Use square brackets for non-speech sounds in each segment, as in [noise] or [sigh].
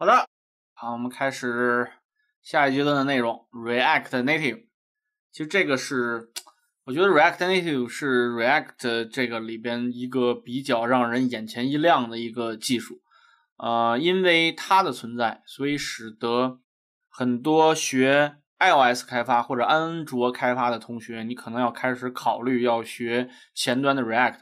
好的，好，我们开始下一阶段的内容。React Native，其实这个是我觉得 React Native 是 React 这个里边一个比较让人眼前一亮的一个技术呃，因为它的存在，所以使得很多学 iOS 开发或者安卓开发的同学，你可能要开始考虑要学前端的 React，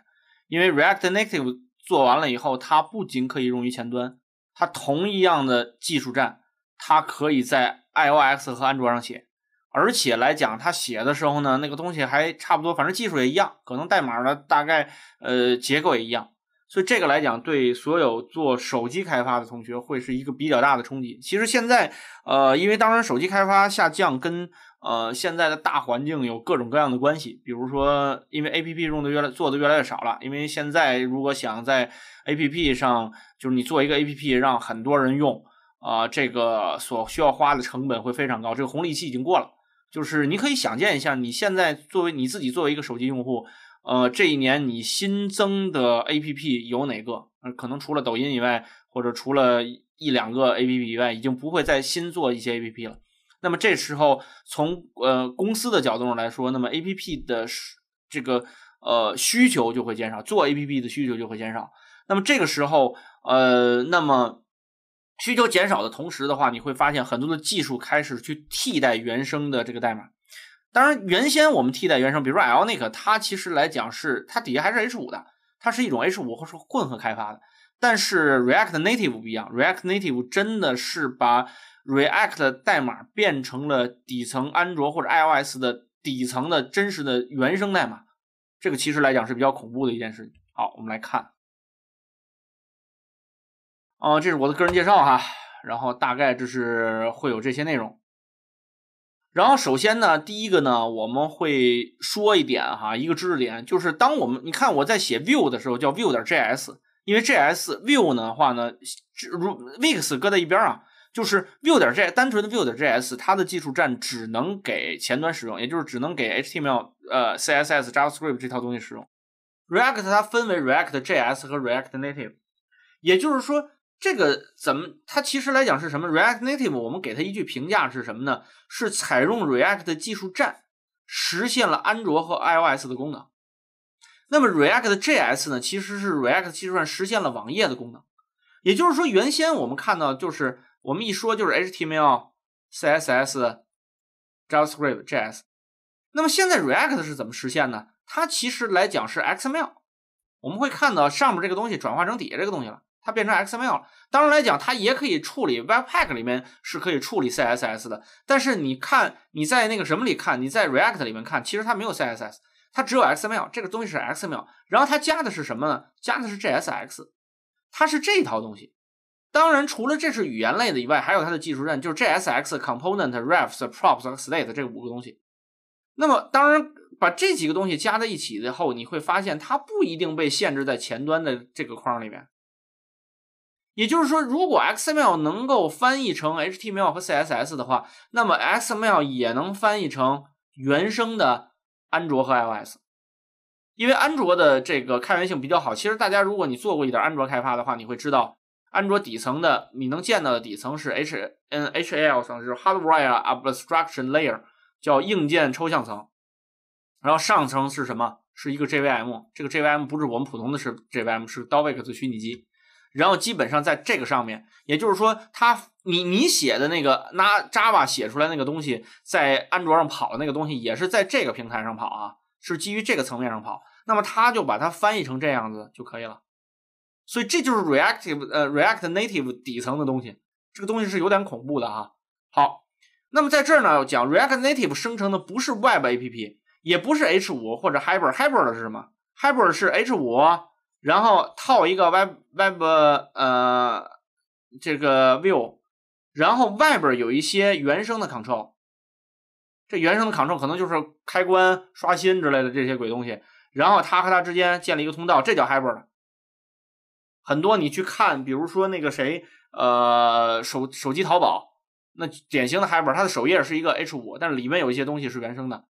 因为 React Native 做完了以后，它不仅可以用于前端。它同一样的技术栈，它可以在 iOS 和安卓上写，而且来讲，它写的时候呢，那个东西还差不多，反正技术也一样，可能代码呢大概呃结构也一样。所以这个来讲，对所有做手机开发的同学会是一个比较大的冲击。其实现在，呃，因为当然手机开发下降，跟呃现在的大环境有各种各样的关系。比如说，因为 A P P 用的越来做的越来越少了，因为现在如果想在 A P P 上，就是你做一个 A P P 让很多人用，啊，这个所需要花的成本会非常高。这个红利期已经过了，就是你可以想见一下，你现在作为你自己作为一个手机用户。呃，这一年你新增的 A P P 有哪个？可能除了抖音以外，或者除了一两个 A P P 以外，已经不会再新做一些 A P P 了。那么这时候，从呃公司的角度上来说，那么 A P P 的这个呃需求就会减少，做 A P P 的需求就会减少。那么这个时候，呃，那么需求减少的同时的话，你会发现很多的技术开始去替代原生的这个代码。当然，原先我们替代原生，比如说 Ionic，它其实来讲是它底下还是 H5 的，它是一种 H5 或是混合开发的。但是 React Native 不一样，React Native 真的是把 React 代码变成了底层安卓或者 iOS 的底层的真实的原生代码，这个其实来讲是比较恐怖的一件事情。好，我们来看，哦，这是我的个人介绍哈，然后大概就是会有这些内容。然后首先呢，第一个呢，我们会说一点哈，一个知识点，就是当我们你看我在写 view 的时候，叫 view 点 js，因为 js view 呢话呢，如 vix 搁在一边啊，就是 view 点 j 单纯的 view 点 js，它的技术栈只能给前端使用，也就是只能给 html 呃 css javascript 这套东西使用。react 它分为 react js 和 react native，也就是说。这个怎么？它其实来讲是什么？React Native，我们给它一句评价是什么呢？是采用 React 技术栈实现了安卓和 iOS 的功能。那么 React JS 呢？其实是 React 技术栈实现了网页的功能。也就是说，原先我们看到就是我们一说就是 HTML、CSS、JavaScript、JS。那么现在 React 是怎么实现呢？它其实来讲是 XML。我们会看到上面这个东西转化成底下这个东西了。它变成 XML 了。当然来讲，它也可以处理 Webpack 里面是可以处理 CSS 的。但是你看，你在那个什么里看，你在 React 里面看，其实它没有 CSS，它只有 XML。这个东西是 XML。然后它加的是什么呢？加的是 JSX。它是这套东西。当然，除了这是语言类的以外，还有它的技术栈，就是 JSX、Component、Refs、Props、State 这五个东西。那么，当然把这几个东西加在一起之后，你会发现它不一定被限制在前端的这个框里面。也就是说，如果 XML 能够翻译成 HTML 和 CSS 的话，那么 XML 也能翻译成原生的安卓和 iOS。因为安卓的这个开源性比较好，其实大家如果你做过一点安卓开发的话，你会知道安卓底层的你能见到的底层是 H N H L 层，就是 Hardware Abstraction Layer，叫硬件抽象层。然后上层是什么？是一个 JVM。这个 JVM 不是我们普通的是 JVM，是 d a l v i x 虚拟机。然后基本上在这个上面，也就是说，他你你写的那个拿 Java 写出来那个东西，在安卓上跑的那个东西，也是在这个平台上跑啊，是基于这个层面上跑。那么他就把它翻译成这样子就可以了。所以这就是 reactive 呃 react native 底层的东西，这个东西是有点恐怖的哈。好，那么在这儿呢，讲 react native 生成的不是 Web A P P，也不是 H 五或者 h y p e r h y b r i d 是什么？hybrid 是 H 五。然后套一个 web web 呃这个 view，然后外边有一些原生的 control，这原生的 control 可能就是开关、刷新之类的这些鬼东西。然后它和它之间建立一个通道，这叫 hybrid。很多你去看，比如说那个谁呃手手机淘宝，那典型的 hybrid，它的首页是一个 H5，但是里面有一些东西是原生的。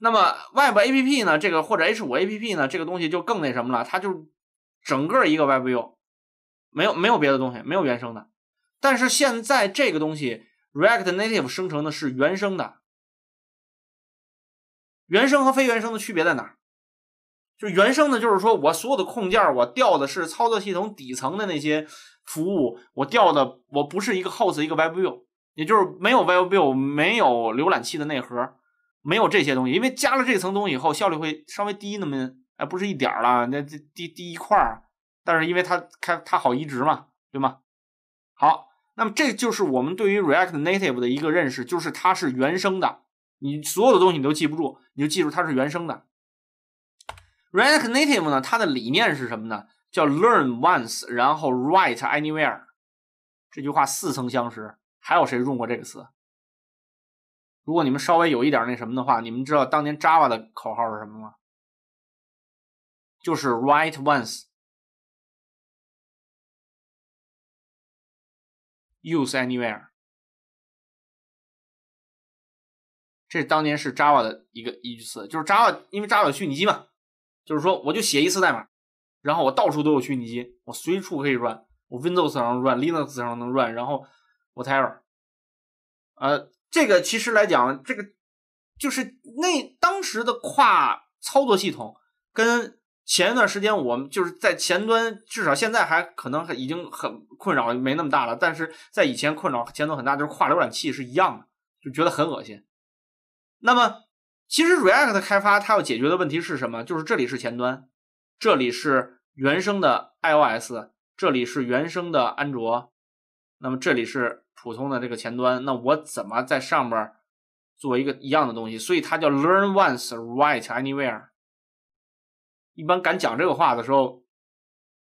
那么 web app 呢，这个或者 H5 app 呢，这个东西就更那什么了，它就整个一个 Web View，没有没有别的东西，没有原生的。但是现在这个东西 React Native 生成的是原生的。原生和非原生的区别在哪儿？就原生的，就是说我所有的控件我调的是操作系统底层的那些服务，我调的我不是一个 host 一个 Web View，也就是没有 Web View，没有浏览器的内核，没有这些东西。因为加了这层东西以后，效率会稍微低那么。哎，不是一点儿了，那这第第一块儿，但是因为它它它好移植嘛，对吗？好，那么这就是我们对于 React Native 的一个认识，就是它是原生的，你所有的东西你都记不住，你就记住它是原生的。React Native 呢，它的理念是什么呢？叫 Learn Once，然后 Write Anywhere。这句话似曾相识，还有谁用过这个词？如果你们稍微有一点那什么的话，你们知道当年 Java 的口号是什么吗？就是 write once, use anywhere。这当年是 Java 的一个一句词，就是 Java 因为 Java 有虚拟机嘛，就是说我就写一次代码，然后我到处都有虚拟机，我随处可以 run，我 Windows 上 run，Linux 上能 run，然后 whatever。呃，这个其实来讲，这个就是那当时的跨操作系统跟前一段时间，我们就是在前端，至少现在还可能已经很困扰，没那么大了。但是在以前困扰前端很大，就是跨浏览器是一样的，就觉得很恶心。那么，其实 React 开发它要解决的问题是什么？就是这里是前端，这里是原生的 iOS，这里是原生的安卓，那么这里是普通的这个前端，那我怎么在上面做一个一样的东西？所以它叫 Learn Once, Write Anywhere。一般敢讲这个话的时候，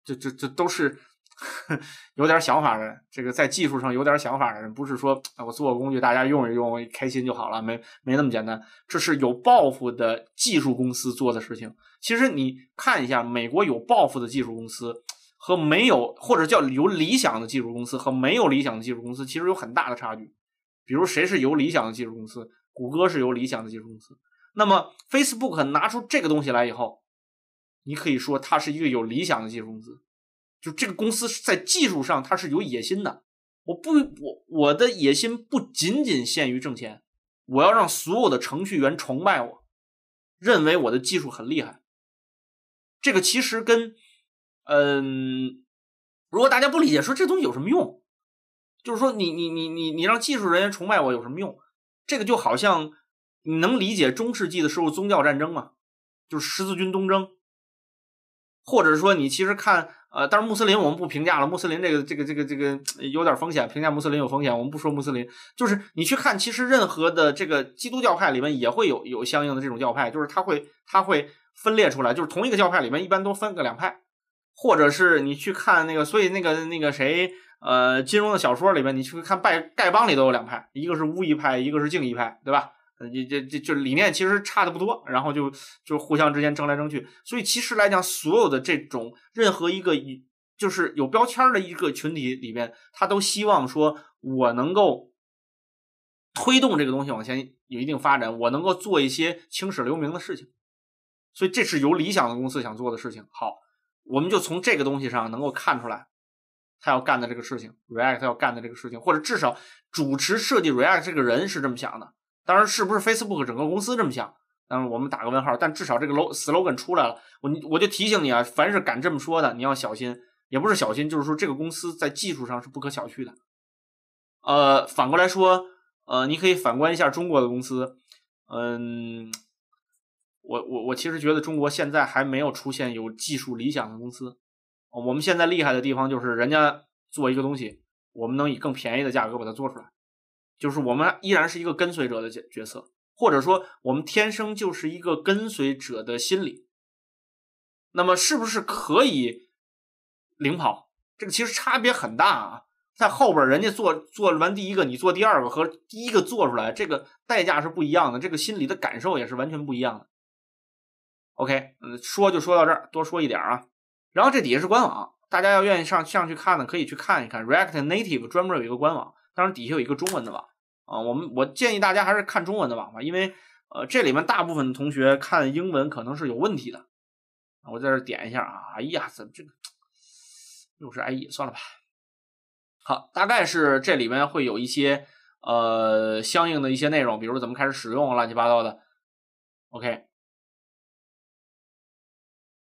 这这这都是 [laughs] 有点想法的人。这个在技术上有点想法的人，不是说我做个工具，大家用一用开心就好了，没没那么简单。这是有抱负的技术公司做的事情。其实你看一下，美国有抱负的技术公司和没有，或者叫有理想的技术公司和没有理想的技术公司，其实有很大的差距。比如谁是有理想的技术公司？谷歌是有理想的技术公司。那么 Facebook 拿出这个东西来以后。你可以说他是一个有理想的技术公司，就这个公司在技术上它是有野心的。我不，我我的野心不仅仅限于挣钱，我要让所有的程序员崇拜我，认为我的技术很厉害。这个其实跟，嗯，如果大家不理解，说这东西有什么用，就是说你你你你你让技术人员崇拜我有什么用？这个就好像你能理解中世纪的时候宗教战争吗？就是十字军东征。或者说你其实看，呃，但是穆斯林我们不评价了，穆斯林这个这个这个这个有点风险，评价穆斯林有风险，我们不说穆斯林，就是你去看，其实任何的这个基督教派里面也会有有相应的这种教派，就是他会他会分裂出来，就是同一个教派里面一般都分个两派，或者是你去看那个，所以那个那个谁，呃，金融的小说里面，你去看拜丐帮里都有两派，一个是巫医派，一个是净义派，对吧？这这这就理念其实差的不多，然后就就互相之间争来争去，所以其实来讲，所有的这种任何一个就是有标签的一个群体里面，他都希望说我能够推动这个东西往前有一定发展，我能够做一些青史留名的事情，所以这是有理想的公司想做的事情。好，我们就从这个东西上能够看出来，他要干的这个事情，React 要干的这个事情，或者至少主持设计 React 这个人是这么想的。当然，是不是 Facebook 整个公司这么想？但是我们打个问号。但至少这个 lo slogan 出来了，我我就提醒你啊，凡是敢这么说的，你要小心，也不是小心，就是说这个公司在技术上是不可小觑的。呃，反过来说，呃，你可以反观一下中国的公司。嗯，我我我其实觉得中国现在还没有出现有技术理想的公司。我们现在厉害的地方就是人家做一个东西，我们能以更便宜的价格把它做出来。就是我们依然是一个跟随者的角角色，或者说我们天生就是一个跟随者的心理。那么是不是可以领跑？这个其实差别很大啊，在后边人家做做完第一个，你做第二个和第一个做出来，这个代价是不一样的，这个心理的感受也是完全不一样的。OK，嗯，说就说到这儿，多说一点啊。然后这底下是官网，大家要愿意上上去看呢，可以去看一看 React Native 专门有一个官网，当然底下有一个中文的网。啊，我们我建议大家还是看中文的网吧，因为呃，这里面大部分同学看英文可能是有问题的。我在这点一下啊，哎呀，怎么这个又是哎也算了吧。好，大概是这里面会有一些呃相应的一些内容，比如怎么开始使用，乱七八糟的。OK，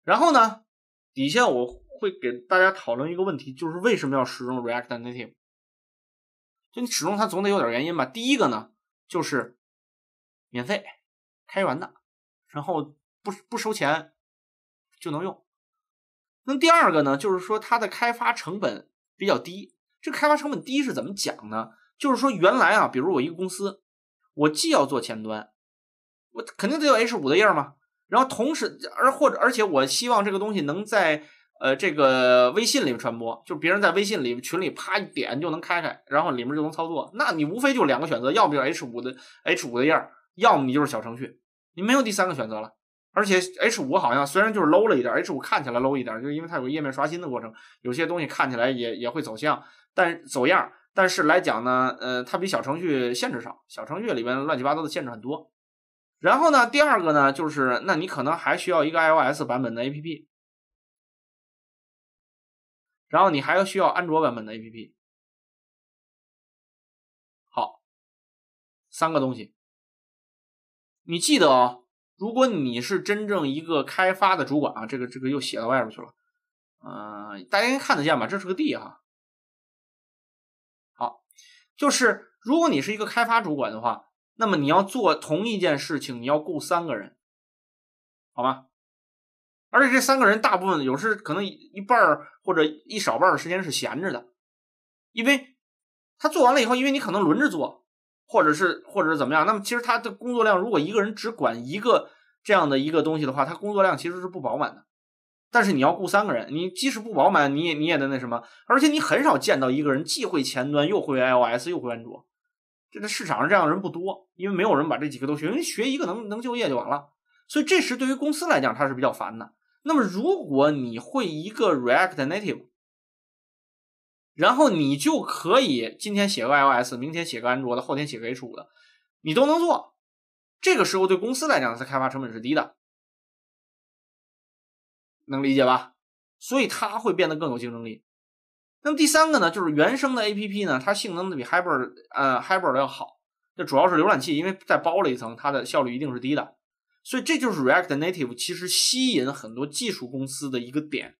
然后呢，底下我会给大家讨论一个问题，就是为什么要使用 React Native。就你始终它总得有点原因吧。第一个呢，就是免费开源的，然后不不收钱就能用。那第二个呢，就是说它的开发成本比较低。这开发成本低是怎么讲呢？就是说原来啊，比如我一个公司，我既要做前端，我肯定得有 H 五的页儿嘛。然后同时，而或者而且，我希望这个东西能在呃，这个微信里面传播，就是别人在微信里群里啪一点就能开开，然后里面就能操作。那你无非就两个选择，要不就 H 五的 H 五的页儿，要么你就是小程序，你没有第三个选择了。而且 H 五好像虽然就是 low 了一点，H 五看起来 low 一点，就是因为它有个页面刷新的过程，有些东西看起来也也会走样，但走样。但是来讲呢，呃，它比小程序限制少，小程序里边乱七八糟的限制很多。然后呢，第二个呢，就是那你可能还需要一个 iOS 版本的 APP。然后你还要需要安卓版本的 APP，好，三个东西，你记得啊。如果你是真正一个开发的主管啊，这个这个又写到外边去了，嗯，大家应该看得见吧？这是个地哈。好，就是如果你是一个开发主管的话，那么你要做同一件事情，你要雇三个人，好吧？而且这三个人大部分有时可能一半儿或者一少半的时间是闲着的，因为他做完了以后，因为你可能轮着做，或者是或者是怎么样。那么其实他的工作量，如果一个人只管一个这样的一个东西的话，他工作量其实是不饱满的。但是你要雇三个人，你即使不饱满，你也你也得那什么。而且你很少见到一个人既会前端又会 iOS 又会安卓，这个市场上这样的人不多，因为没有人把这几个都学，人学一个能能就业就完了。所以这时对于公司来讲，他是比较烦的。那么如果你会一个 React Native，然后你就可以今天写个 iOS，明天写个安卓的，后天写个 H5 的，你都能做。这个时候对公司来讲，它开发成本是低的，能理解吧？所以它会变得更有竞争力。那么第三个呢，就是原生的 APP 呢，它性能比 Hybrid 呃 Hybrid 要好，这主要是浏览器，因为在包了一层，它的效率一定是低的。所以这就是 React Native，其实吸引很多技术公司的一个点。